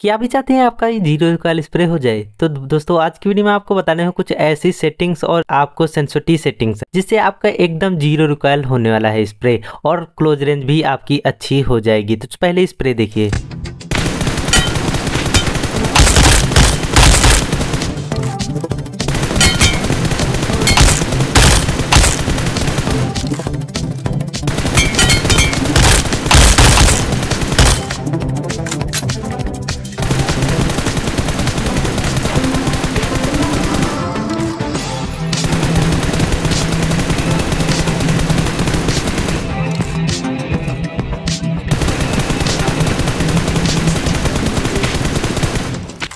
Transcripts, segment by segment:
क्या भी चाहते हैं आपका ये जीरो रिकॉयल स्प्रे हो जाए तो दोस्तों आज की वीडियो में आपको बताने हैं कुछ ऐसी सेटिंग्स और आपको सेंसिटिव सेटिंग्स जिससे आपका एकदम जीरो रिकॉयल होने वाला है स्प्रे और क्लोज रेंज भी आपकी अच्छी हो जाएगी तो पहले स्प्रे देखिए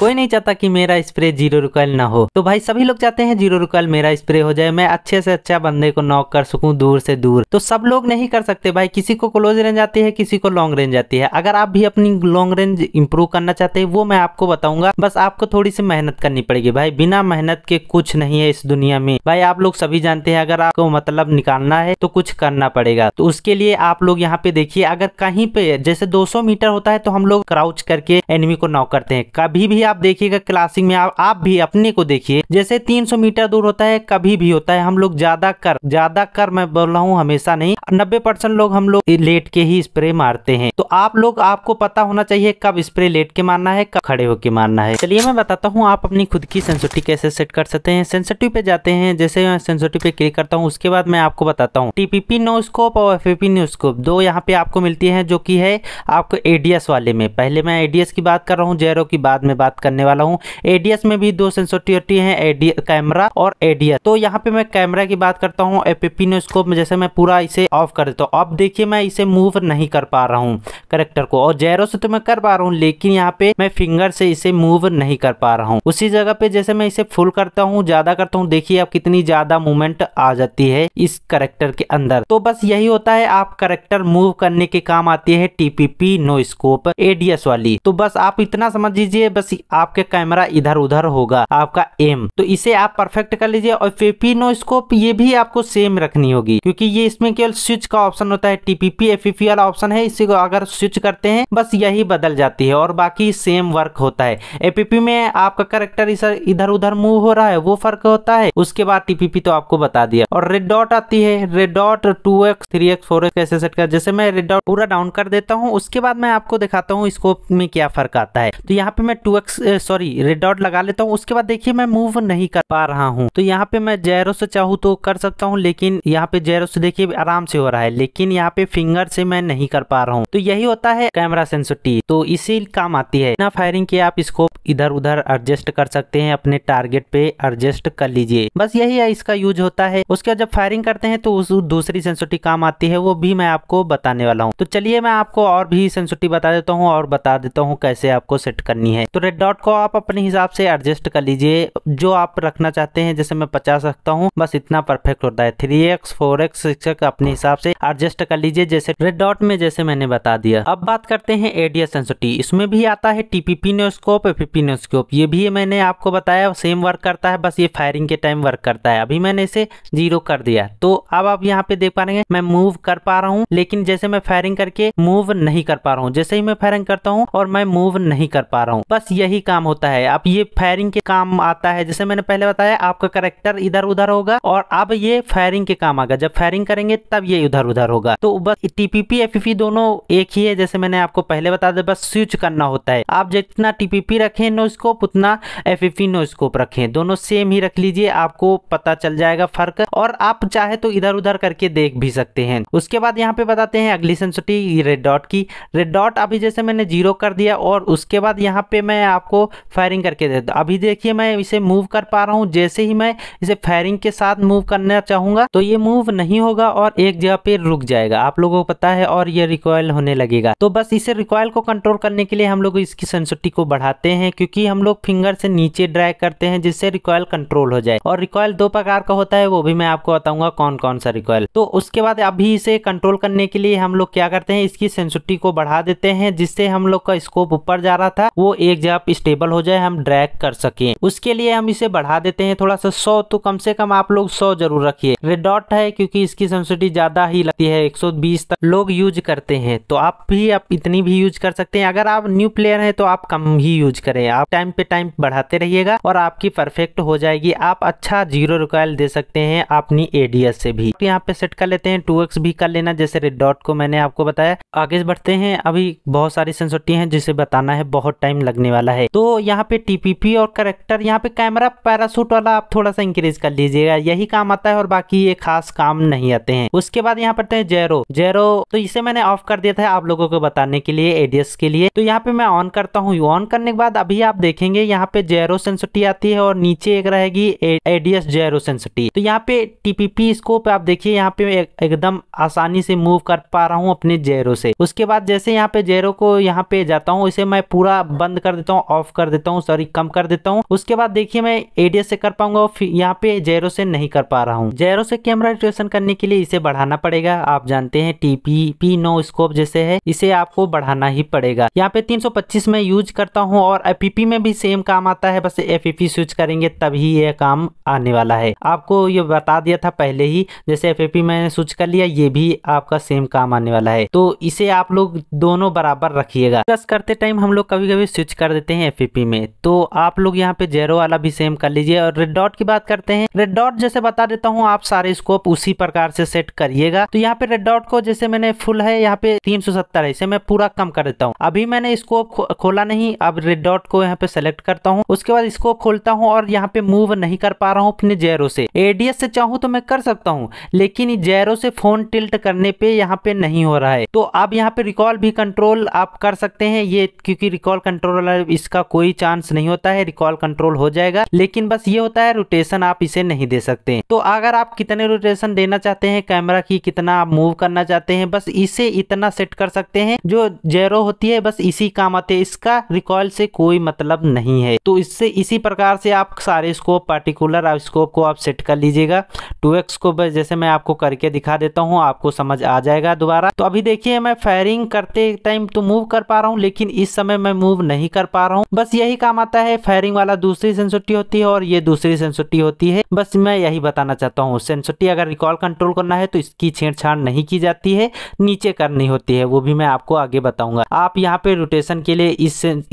कोई नहीं चाहता कि मेरा स्प्रे जीरो रिकॉयल ना हो तो भाई सभी लोग चाहते हैं जीरो रिकॉयल मेरा स्प्रे हो जाए मैं अच्छे से अच्छा बंदे को नॉक कर सकूं दूर से दूर तो सब लोग नहीं कर सकते भाई किसी को क्लोज रेंज आती है किसी को लॉन्ग रेंज आती है अगर आप भी अपनी लॉन्ग रेंज इंप्रूव करना चाहते हैं वो मैं आपको बताऊंगा बस आपको थोड़ी सी मेहनत करनी पड़ेगी भाई बिना मेहनत के कुछ नहीं है इस दुनिया में भाई आप लोग सभी जानते हैं अगर आपको मतलब निकालना है तो कुछ करना पड़ेगा तो उसके लिए आप लोग यहाँ पे देखिए अगर कहीं पे जैसे 200 मीटर होता है तो हम लोग क्राउच करके एनिमी को नॉक करते हैं कभी भी आप देखिएगा क्लासिक में आप, आप भी अपने को देखिए जैसे 300 मीटर दूर होता है कभी भी होता है हम लोग ज्यादा कर ज्यादा कर मैं बोल रहा हूँ हमेशा नहीं नब्बे परसेंट लोग हम लोग लेट के ही स्प्रे मारते हैं तो आप लोग आपको पता होना चाहिए कब स्प्रे लेट के मारना है कब खड़े होके मारना है चलिए मैं बताता हूँ आप अपनी खुद की सेंसिटिव कैसे सेट कर सकते हैं सेंसिटिव पे जाते हैं जैसे मैं सेंसिटिव पे क्लिक करता हूँ उसके बाद मैं आपको बताता हूँ टीपीपी नो स्कोप और एफ एफएपी नो स्कोप दो यहाँ पे आपको मिलती है जो की है आपको एडीएस वाले में पहले मैं एडीएस की बात कर रहा हूँ जेरो की बाद में बात करने वाला हूँ एडीएस में भी दो सेंसोटिविटी है एडी कैमरा और एडीएस तो यहाँ पे मैं कैमरा की बात करता हूँ एपिपिनोस्कोप में जैसे मैं पूरा इसे ऑफ कर देता हूँ अब देखिए मैं इसे मूव नहीं कर पा रहा हूँ करेक्टर को और जैरो से तो मैं कर पा रहा हूँ लेकिन यहाँ पे मैं फिंगर से इसे मूव नहीं कर पा रहा हूँ उसी जगह पे जैसे मैं इसे फुल करता हूँ ज्यादा करता हूँ देखिए अब कितनी ज्यादा मूवमेंट आ जाती है इस करेक्टर के अंदर तो बस यही होता है आप करेक्टर मूव करने के काम आती है टीपीपी नो स्कोप एडीएस वाली तो बस आप इतना समझ लीजिए बस आपके कैमरा इधर उधर होगा आपका एम तो इसे आप परफेक्ट कर लीजिए और फेपिनो स्कोप ये भी आपको सेम रखनी होगी क्योंकि ये इसमें केवल स्विच का ऑप्शन होता है टीपीपी एफपीपी वाला ऑप्शन है इसी को अगर स्विच करते हैं बस यही बदल जाती है और बाकी सेम वर्क होता है एपीपी में आपका करेक्टर इधर उधर मूव हो रहा है वो फर्क होता है उसके बाद टीपीपी तो आपको बता दिया और रेड डॉट आती है red dot two x three x four x set कर जैसे मैं रेड डॉट पूरा डाउन कर देता हूँ उसके बाद मैं आपको दिखाता हूँ स्कोप में क्या फर्क आता है तो यहाँ पे मैं two x box sorry red dot लगा लेता हूँ उसके बाद देखिए मैं मूव नहीं कर पा रहा हूँ तो यहाँ पे मैं जैरो से चाहूँ तो कर सकता हूँ लेकिन यहाँ पे जैरो से देखिए आराम से हो रहा है लेकिन यहाँ पे फिंगर से मैं नहीं कर पा रहा हूँ तो यही होता है कैमरा सेंसिटी तो इसी काम आती है ना फायरिंग के आप स्कोप इधर उधर एडजस्ट कर सकते हैं अपने टारगेट पे एडजस्ट कर लीजिए बस यही है इसका यूज होता है उसके बाद जब फायरिंग करते हैं तो उस दूसरी सेंसिटी काम आती है वो भी मैं आपको बताने वाला हूँ तो चलिए मैं आपको और भी सेंसिटी बता देता हूँ और बता देता हूँ कैसे आपको सेट करनी है तो रेड डॉट को आप अपने हिसाब से एडजस्ट कर लीजिए जो आप रखना चाहते हैं जैसे मैं पचास रखता हूँ बस इतना परफेक्ट होता है three x four x six अपने हिसाब से एडजस्ट कर लीजिए जैसे रेड डॉट में जैसे मैंने बता दिया अब बात करते हैं एडीएस सेंसिटी इसमें भी आता है टीपीपी नोस्कोप एफीपी नोस्कोप ये भी मैंने आपको बताया सेम वर्क करता है बस ये फायरिंग के टाइम वर्क करता है अभी मैंने इसे जीरो कर दिया तो अब आप यहाँ पे देख पा रहे हैं मैं मूव कर पा रहा हूँ लेकिन जैसे मैं फायरिंग करके मूव नहीं कर पा रहा हूँ जैसे ही मैं फायरिंग करता हूँ और मैं मूव नहीं कर पा रहा हूँ बस यही यही काम होता है आप ये फायरिंग के काम आता है जैसे मैंने पहले बताया आपका करेक्टर इधर उधर होगा और अब ये फायरिंग के काम आगा जब फायरिंग करेंगे तब ये उधर उधर होगा तो बस टीपीपी एफपीपी दोनों एक ही है जैसे मैंने आपको पहले बता दिया बस स्विच करना होता है आप जितना टीपीपी रखें नो स्कोप उतना एफपीपी नो स्कोप रखें दोनों सेम ही रख लीजिए आपको पता चल जाएगा फर्क और आप चाहे तो इधर उधर करके देख भी सकते हैं उसके बाद यहाँ पे बताते हैं अगली सेंसिटी रेड डॉट की रेड डॉट अभी जैसे मैंने जीरो कर दिया और उसके बाद यहाँ पे मैं आप आपको फायरिंग करके दे देता अभी देखिए मैं इसे मूव कर पा रहा हूँ जैसे ही मैं इसे फायरिंग के साथ मूव करना चाहूंगा तो ये मूव नहीं होगा और एक जगह पे रुक जाएगा आप लोगों को पता है और ये रिकॉयल होने लगेगा तो बस इसे रिकॉयल को कंट्रोल करने के लिए हम लोग इसकी सेंसिटिव को बढ़ाते हैं क्योंकि हम लोग फिंगर से नीचे ड्रैग करते हैं जिससे रिकॉयल कंट्रोल हो जाए और रिकॉयल दो प्रकार का होता है वो भी मैं आपको बताऊंगा कौन कौन सा रिकॉयल तो उसके बाद अभी इसे कंट्रोल करने के लिए हम लोग क्या करते हैं इसकी सेंसिटिव को बढ़ा देते हैं जिससे हम लोग का स्कोप ऊपर जा रहा था वो एक जगह स्टेबल हो जाए हम ड्रैग कर सकें उसके लिए हम इसे बढ़ा देते हैं थोड़ा सा सौ तो कम से कम आप लोग सौ जरूर रखिए रेडॉट है क्योंकि इसकी सेंसिटिव ज्यादा ही लगती है 120 तक लोग यूज करते हैं तो आप भी आप इतनी भी यूज कर सकते हैं अगर आप न्यू प्लेयर हैं तो आप कम ही यूज करें आप टाइम पे टाइम बढ़ाते रहिएगा और आपकी परफेक्ट हो जाएगी आप अच्छा जीरो रिकॉयल दे सकते हैं अपनी एडीएस से भी तो यहाँ पे सेट कर लेते हैं टू भी कर लेना जैसे रेड डॉट को मैंने आपको बताया आगे बढ़ते हैं अभी बहुत सारी सेंसिटी है जिसे बताना है बहुत टाइम लगने वाला है है तो यहाँ पे टीपीपी और करेक्टर यहाँ पे कैमरा पैरासूट वाला आप थोड़ा सा इंक्रीज कर लीजिएगा यही काम आता है और बाकी ये खास काम नहीं आते हैं उसके बाद यहाँ हैं जेरो जेरो तो इसे मैंने ऑफ कर दिया था आप लोगों को बताने के लिए एडीएस के लिए तो यहाँ पे मैं ऑन करता हूँ ऑन करने के बाद अभी आप देखेंगे यहाँ पे जेरो सेंसिटी आती है और नीचे एक रहेगी एडीएस जेरो सेंसिटी तो यहाँ पे टीपीपी स्कोप आप देखिए यहाँ पे एकदम आसानी से मूव कर पा रहा हूँ अपने जेरो से उसके बाद जैसे यहाँ पे जेरो को यहाँ पे जाता हूँ इसे मैं पूरा बंद कर देता हूँ ऑफ कर देता हूँ सॉरी कम कर देता हूँ उसके बाद देखिए मैं एडीएस से कर पाऊंगा यहाँ पे जेरो से नहीं कर पा रहा हूँ जेरो से कैमरा रिटेशन करने के लिए इसे बढ़ाना पड़ेगा आप जानते हैं टीपी पी नो स्कोप जैसे है इसे आपको बढ़ाना ही पड़ेगा यहाँ पे तीन में यूज करता हूँ और एफ में भी सेम काम आता है बस एफ स्विच करेंगे तभी यह काम आने वाला है आपको ये बता दिया था पहले ही जैसे एफ मैंने स्विच कर लिया ये भी आपका सेम काम आने वाला है तो इसे आप लोग दोनों बराबर रखिएगा प्लस करते टाइम हम लोग कभी कभी स्विच कर देते हैं हैं एफ में तो आप लोग यहाँ पे जेरो वाला भी सेम कर लीजिए और रेड डॉट की बात करते हैं रेड डॉट जैसे बता देता हूँ आप सारे स्कोप उसी प्रकार से सेट करिएगा तो यहाँ पे रेड डॉट को जैसे मैंने फुल है यहाँ पे तीन है इसे मैं पूरा कम कर देता हूँ अभी मैंने स्कोप खोला नहीं अब रेड डॉट को यहाँ पे सेलेक्ट करता हूँ उसके बाद स्कोप खोलता हूँ और यहाँ पे मूव नहीं कर पा रहा हूँ अपने जेरो से एडीएस से चाहूँ तो मैं कर सकता हूँ लेकिन जेरो से फोन टिल्ट करने पे यहाँ पे नहीं हो रहा है तो आप यहाँ पे रिकॉल भी कंट्रोल आप कर सकते हैं ये क्योंकि रिकॉल कंट्रोल इसका कोई चांस नहीं होता है रिकॉल कंट्रोल हो जाएगा लेकिन बस ये होता है रोटेशन आप इसे नहीं दे सकते तो अगर आप कितने रोटेशन देना चाहते हैं कैमरा की कितना आप मूव करना चाहते हैं बस इसे इतना सेट कर सकते हैं जो जेरो होती है बस इसी काम आते है इसका रिकॉल से कोई मतलब नहीं है तो इससे इसी प्रकार से आप सारे स्कोप पार्टिकुलर आप स्कोप को आप सेट कर लीजिएगा टू एक्स को बस जैसे मैं आपको करके दिखा देता हूँ आपको समझ आ जाएगा दोबारा तो अभी देखिए मैं फायरिंग करते टाइम तो मूव कर पा रहा हूँ लेकिन इस समय मैं मूव नहीं कर पा रहा हूँ बस यही काम आता है फायरिंग वाला दूसरी सेंसोटी होती है और ये दूसरी सेंसोटी होती है बस मैं यही बताना चाहता हूँ सेंसोटी अगर रिकॉल कंट्रोल करना है तो इसकी छेड़छाड़ नहीं की जाती है नीचे करनी होती है वो भी मैं आपको आगे बताऊंगा आप यहाँ पे रोटेशन के लिए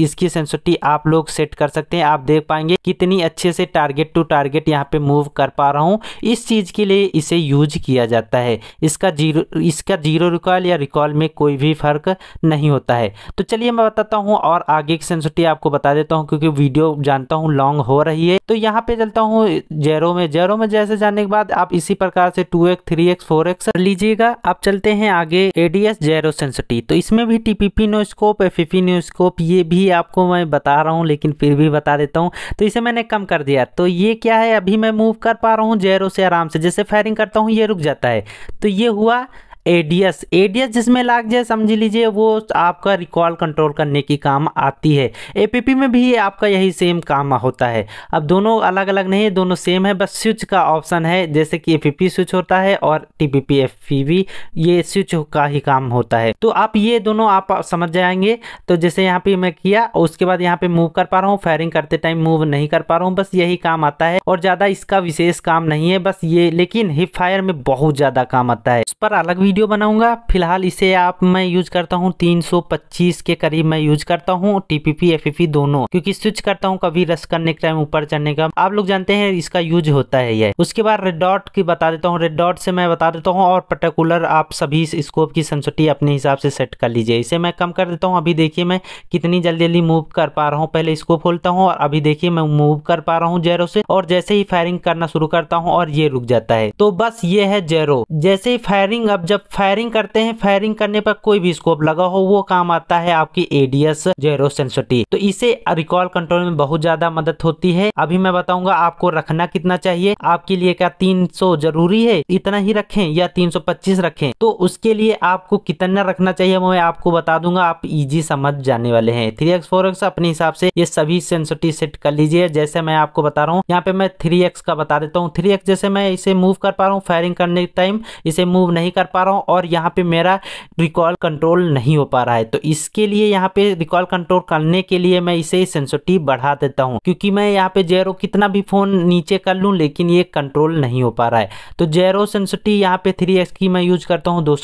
इसकी सेंसोटी आप लोग सेट कर सकते हैं आप देख पाएंगे कितनी अच्छे से टारगेट टू टारगेट यहाँ पे मूव कर पा रहा हूँ इस चीज़ के लिए इसे यूज किया जाता है इसका जीरो इसका जीरो रिकॉल या रिकॉल में कोई भी फर्क नहीं होता है तो चलिए मैं बताता हूँ और आगे की सेंसोटी आपको बता देता हूँ क्योंकि वीडियो जानता हूँ लॉन्ग हो रही है तो यहाँ पे चलता हूँ जेरो में जेरो में जैसे जाने के बाद आप इसी प्रकार से two x three x four x लीजिएगा आप चलते हैं आगे एडीएस जेरो सेंसिटी तो इसमें भी TPP no scope FPP no scope ये भी आपको मैं बता रहा हूँ लेकिन फिर भी बता देता हूँ तो इसे मैंने कम कर दिया तो ये क्या है अभी मैं मूव कर पा रहा हूँ जेरो से आराम से जैसे फायरिंग करता हूँ ये रुक जाता है तो ये हुआ एडीएस एडीएस जिसमें लाग जाए समझ लीजिए वो आपका रिकॉल कंट्रोल करने की काम आती है एपीपी में भी आपका यही सेम काम होता है अब दोनों अलग अलग नहीं है दोनों सेम है बस स्विच का ऑप्शन है जैसे कि एपीपी स्विच होता है और टीपीपी एफपीवी ये स्विच का ही काम होता है तो आप ये दोनों आप समझ जाएंगे तो जैसे यहाँ पे मैं किया उसके बाद यहाँ पे मूव कर पा रहा हूँ फायरिंग करते टाइम मूव नहीं कर पा रहा हूँ बस यही काम आता है और ज़्यादा इसका विशेष काम नहीं है बस ये लेकिन हिप फायर में बहुत ज़्यादा काम आता है उस पर अलग भी वीडियो बनाऊंगा फिलहाल इसे आप मैं यूज करता हूँ 325 के करीब मैं यूज करता हूँ टीपीपी एफपीपी दोनों क्योंकि स्विच करता हूँ कभी रस करने के टाइम ऊपर चढ़ने का आप लोग जानते हैं इसका यूज होता है ये उसके बाद रेड डॉट की बता देता हूँ रेड डॉट से मैं बता देता हूँ और पर्टिकुलर आप सभी स्कोप की सेंसिटी अपने हिसाब से सेट कर लीजिए इसे मैं कम कर देता हूँ अभी देखिए मैं कितनी जल्दी जल्दी मूव कर पा रहा हूँ पहले इसको खोलता हूँ और अभी देखिए मैं मूव कर पा रहा हूँ जेरो से और जैसे ही फायरिंग करना शुरू करता हूँ और ये रुक जाता है तो बस ये है जेरो जैसे ही फायरिंग अब जब फायरिंग करते हैं फायरिंग करने पर कोई भी स्कोप लगा हो वो काम आता है आपकी एडीएस जेरो सेंसिटी तो इसे रिकॉल कंट्रोल में बहुत ज्यादा मदद होती है अभी मैं बताऊंगा आपको रखना कितना चाहिए आपके लिए क्या 300 जरूरी है इतना ही रखें या 325 रखें तो उसके लिए आपको कितना रखना चाहिए मैं आपको बता दूंगा आप इजी समझ जाने वाले हैं थ्री एक्स फोर एक्स अपने हिसाब से ये सभी सेंसिटी सेट कर लीजिए जैसे मैं आपको बता रहा हूँ यहाँ पे मैं थ्री एक्स का बता देता हूँ थ्री एक्स जैसे मैं इसे मूव कर पा रहा हूँ फायरिंग करने टाइम इसे मूव नहीं कर पा रहा रहा हूँ और यहाँ पे मेरा रिकॉल कंट्रोल नहीं हो पा रहा है तो इसके लिए यहाँ पे रिकॉल कंट्रोल करने के लिए मैं इसे सेंसिटिव बढ़ा देता हूँ क्योंकि मैं यहाँ पे जेरो कितना भी फ़ोन नीचे कर लूँ लेकिन ये कंट्रोल नहीं हो पा रहा है तो जेरो सेंसिटिव यहाँ पे थ्री की मैं यूज करता हूँ दो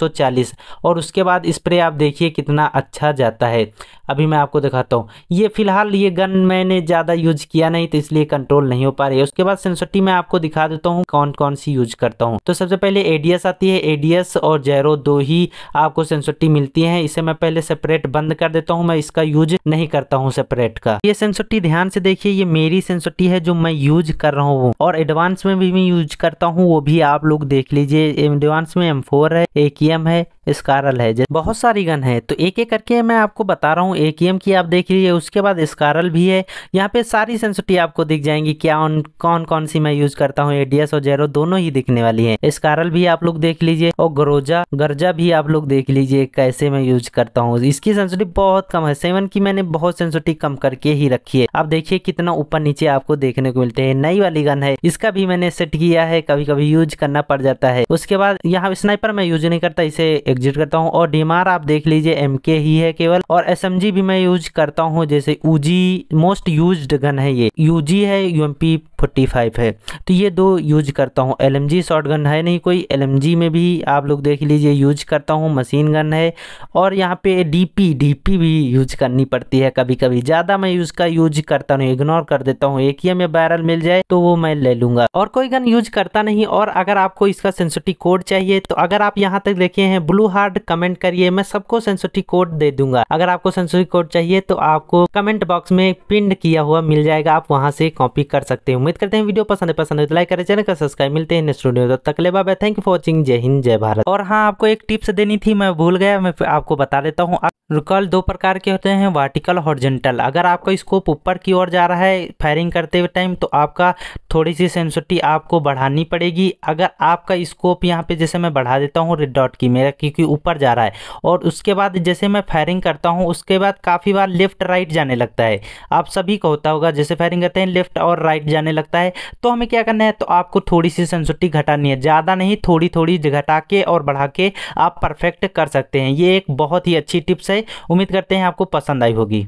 और उसके बाद स्प्रे आप देखिए कितना अच्छा जाता है अभी मैं आपको दिखाता हूँ ये फिलहाल ये गन मैंने ज़्यादा यूज किया नहीं तो इसलिए कंट्रोल नहीं हो पा रही है उसके बाद सेंसिटिव मैं आपको दिखा देता हूँ कौन कौन सी यूज करता हूँ तो सबसे पहले एडीएस आती है एडीएस और और जैरो दो ही आपको सेंसोटी मिलती हैं इसे मैं पहले सेपरेट बंद कर देता हूँ मैं इसका यूज नहीं करता हूँ सेपरेट का ये सेंसोटी ध्यान से देखिए ये मेरी सेंसोटी है जो मैं यूज कर रहा हूँ और एडवांस में भी मैं यूज करता हूँ वो भी आप लोग देख लीजिए एडवांस में एम है ए है स्कारल है बहुत सारी गन है तो एक एक करके मैं आपको बता रहा हूँ ए की आप देख लीजिए उसके बाद स्कारल भी है यहाँ पे सारी सेंसिटी आपको दिख जाएंगी क्या उन कौन कौन सी मैं यूज करता हूँ एडीएस और जेरो दोनों ही दिखने वाली है स्कारल भी आप लोग देख लीजिए और गरोजा गर्जा भी आप लोग देख लीजिए कैसे मैं यूज करता हूँ इसकी सेंसिटी बहुत कम है सेवन की मैंने बहुत सेंसिटी कम करके ही रखी है आप देखिए कितना ऊपर नीचे आपको देखने को मिलते है नई वाली गन है इसका भी मैंने सेट किया है कभी कभी यूज करना पड़ जाता है उसके बाद यहाँ स्नाइपर मैं यूज नहीं करता इसे एग्जिट करता हूँ और डीमार आप देख लीजिए एम ही है केवल और एस भी मैं यूज करता हूँ जैसे यूजी मोस्ट यूज गन है ये यूजी है यू 45 है तो ये दो यूज करता हूँ एल एम गन है नहीं कोई एल में भी आप लोग देख लीजिए यूज करता हूँ मशीन गन है और यहाँ पे डी डीपी भी यूज करनी पड़ती है कभी कभी ज़्यादा मैं उसका यूज करता हूँ इग्नोर कर देता हूँ एक ही हमें बैरल मिल जाए तो वो मैं ले लूंगा और कोई गन यूज करता नहीं और अगर आपको इसका सेंसिटिव कोड चाहिए तो अगर आप यहाँ तक देखे हैं ब्लू ब्लू हार्ड कमेंट करिए मैं सबको सेंसिटी कोड दे दूंगा अगर आपको सेंसिटी कोड चाहिए तो आपको कमेंट बॉक्स में पिंड किया हुआ मिल जाएगा आप वहां से कॉपी कर सकते हैं उम्मीद करते हैं वीडियो पसंद है पसंद है तो लाइक करें चैनल का सब्सक्राइब मिलते हैं नेक्स्ट वीडियो तक ले bye thank you for watching जय हिंद जय भारत और हाँ आपको एक टिप्स देनी थी मैं भूल गया मैं आपको बता देता हूँ रिकॉल दो प्रकार के होते हैं वर्टिकल हॉर्जेंटल अगर आपका स्कोप ऊपर की ओर जा रहा है फायरिंग करते हुए टाइम तो आपका थोड़ी सी सेंसिटी आपको बढ़ानी पड़ेगी अगर आपका स्कोप यहाँ पे जैसे मैं बढ़ा देता हूँ रेड डॉट की मेरा क्योंकि ऊपर जा रहा है और उसके बाद जैसे मैं फायरिंग करता हूँ उसके बाद काफ़ी बार लेफ्ट राइट जाने लगता है आप सभी को होता होगा जैसे फायरिंग करते हैं लेफ्ट और राइट जाने लगता है तो हमें क्या करना है तो आपको थोड़ी सी सेंसिटी घटानी है ज़्यादा नहीं थोड़ी थोड़ी घटा के और बढ़ा के आप परफेक्ट कर सकते हैं ये एक बहुत ही अच्छी टिप्स है उम्मीद करते हैं आपको पसंद आई होगी